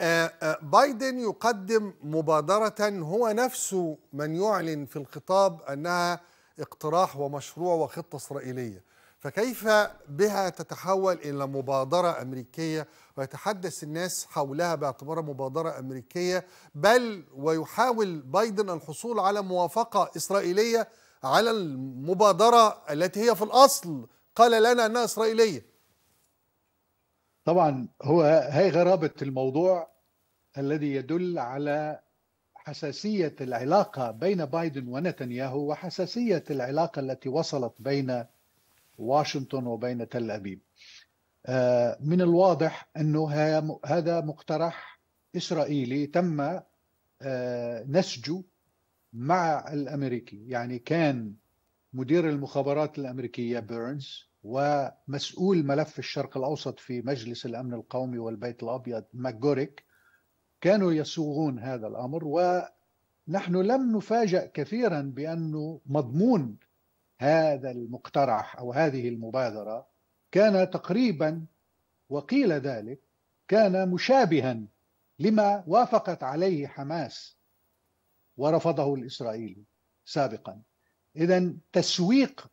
آه، آه، بايدن يقدم مبادرة هو نفسه من يعلن في الخطاب أنها اقتراح ومشروع وخطة إسرائيلية فكيف بها تتحول إلى مبادرة أمريكية ويتحدث الناس حولها باعتبارها مبادرة أمريكية بل ويحاول بايدن الحصول على موافقة إسرائيلية على المبادرة التي هي في الأصل قال لنا أنها إسرائيلية طبعا هو هي غرابة الموضوع الذي يدل على حساسية العلاقة بين بايدن ونتنياهو وحساسية العلاقة التي وصلت بين واشنطن وبين تل أبيب آه، من الواضح أنه هذا مقترح إسرائيلي تم آه، نسجه مع الأمريكي يعني كان مدير المخابرات الأمريكية بيرنز ومسؤول ملف الشرق الاوسط في مجلس الامن القومي والبيت الابيض ماجوريك كانوا يصوغون هذا الامر ونحن لم نفاجأ كثيرا بانه مضمون هذا المقترح او هذه المبادره كان تقريبا وقيل ذلك كان مشابها لما وافقت عليه حماس ورفضه الاسرائيلي سابقا اذا تسويق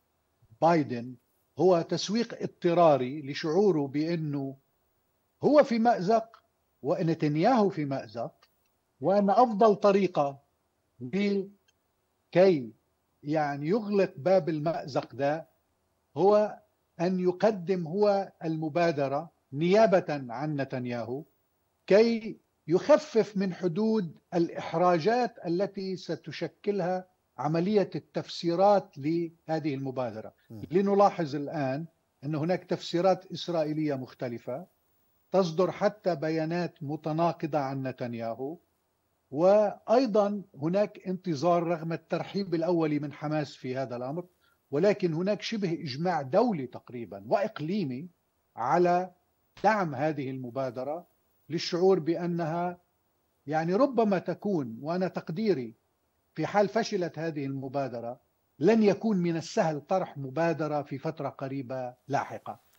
بايدن هو تسويق اضطراري لشعوره بانه هو في مازق ونتنياهو في مازق وان افضل طريقه لكي يعني يغلق باب المازق ده هو ان يقدم هو المبادره نيابه عن نتنياهو كي يخفف من حدود الاحراجات التي ستشكلها عملية التفسيرات لهذه المبادرة لنلاحظ الآن أن هناك تفسيرات إسرائيلية مختلفة تصدر حتى بيانات متناقضة عن نتنياهو وأيضا هناك انتظار رغم الترحيب الأولي من حماس في هذا الأمر ولكن هناك شبه إجماع دولي تقريبا وإقليمي على دعم هذه المبادرة للشعور بأنها يعني ربما تكون وأنا تقديري في حال فشلت هذه المبادرة لن يكون من السهل طرح مبادرة في فترة قريبة لاحقة